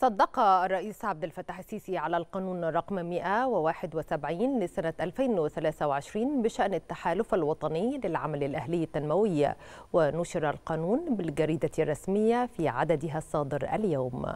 صدق الرئيس عبد الفتاح السيسي على القانون رقم 171 لسنة 2023 بشأن التحالف الوطني للعمل الأهلي التنموي ونشر القانون بالجريدة الرسمية في عددها الصادر اليوم